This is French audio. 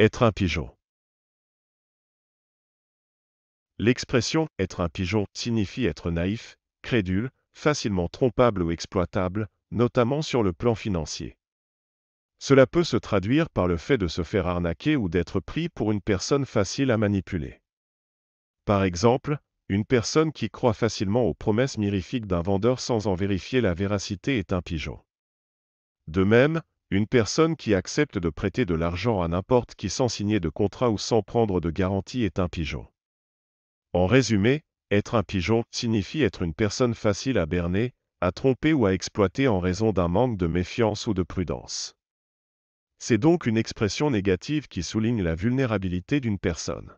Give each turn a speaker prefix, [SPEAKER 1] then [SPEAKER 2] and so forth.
[SPEAKER 1] Être un pigeon. L'expression être un pigeon signifie être naïf, crédule, facilement trompable ou exploitable, notamment sur le plan financier. Cela peut se traduire par le fait de se faire arnaquer ou d'être pris pour une personne facile à manipuler. Par exemple, une personne qui croit facilement aux promesses mirifiques d'un vendeur sans en vérifier la véracité est un pigeon. De même, une personne qui accepte de prêter de l'argent à n'importe qui sans signer de contrat ou sans prendre de garantie est un pigeon. En résumé, être un pigeon signifie être une personne facile à berner, à tromper ou à exploiter en raison d'un manque de méfiance ou de prudence. C'est donc une expression négative qui souligne la vulnérabilité d'une personne.